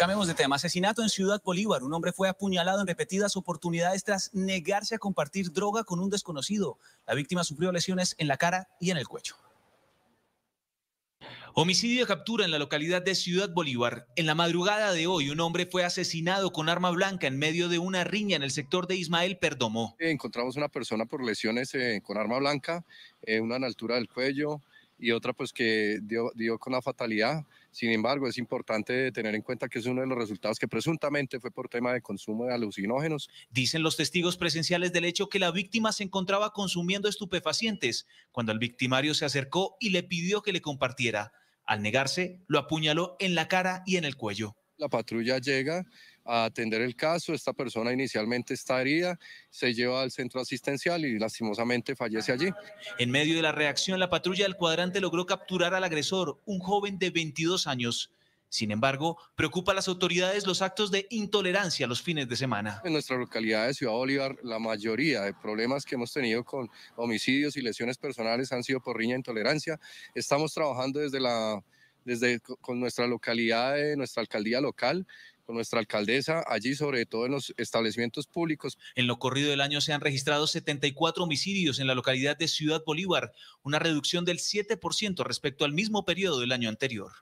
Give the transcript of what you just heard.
Cambiemos de tema. Asesinato en Ciudad Bolívar. Un hombre fue apuñalado en repetidas oportunidades tras negarse a compartir droga con un desconocido. La víctima sufrió lesiones en la cara y en el cuello. Homicidio y captura en la localidad de Ciudad Bolívar. En la madrugada de hoy, un hombre fue asesinado con arma blanca en medio de una riña en el sector de Ismael Perdomo. Encontramos una persona por lesiones eh, con arma blanca, eh, una en altura del cuello, y otra pues que dio, dio con la fatalidad. Sin embargo, es importante tener en cuenta que es uno de los resultados que presuntamente fue por tema de consumo de alucinógenos. Dicen los testigos presenciales del hecho que la víctima se encontraba consumiendo estupefacientes cuando el victimario se acercó y le pidió que le compartiera. Al negarse, lo apuñaló en la cara y en el cuello. La patrulla llega, a atender el caso. Esta persona inicialmente está herida, se lleva al centro asistencial y lastimosamente fallece allí. En medio de la reacción, la patrulla del cuadrante logró capturar al agresor, un joven de 22 años. Sin embargo, preocupa a las autoridades los actos de intolerancia los fines de semana. En nuestra localidad de Ciudad Bolívar, la mayoría de problemas que hemos tenido con homicidios y lesiones personales han sido por riña e intolerancia. Estamos trabajando desde la desde con nuestra localidad, eh, nuestra alcaldía local, con nuestra alcaldesa, allí sobre todo en los establecimientos públicos. En lo corrido del año se han registrado 74 homicidios en la localidad de Ciudad Bolívar, una reducción del 7% respecto al mismo periodo del año anterior.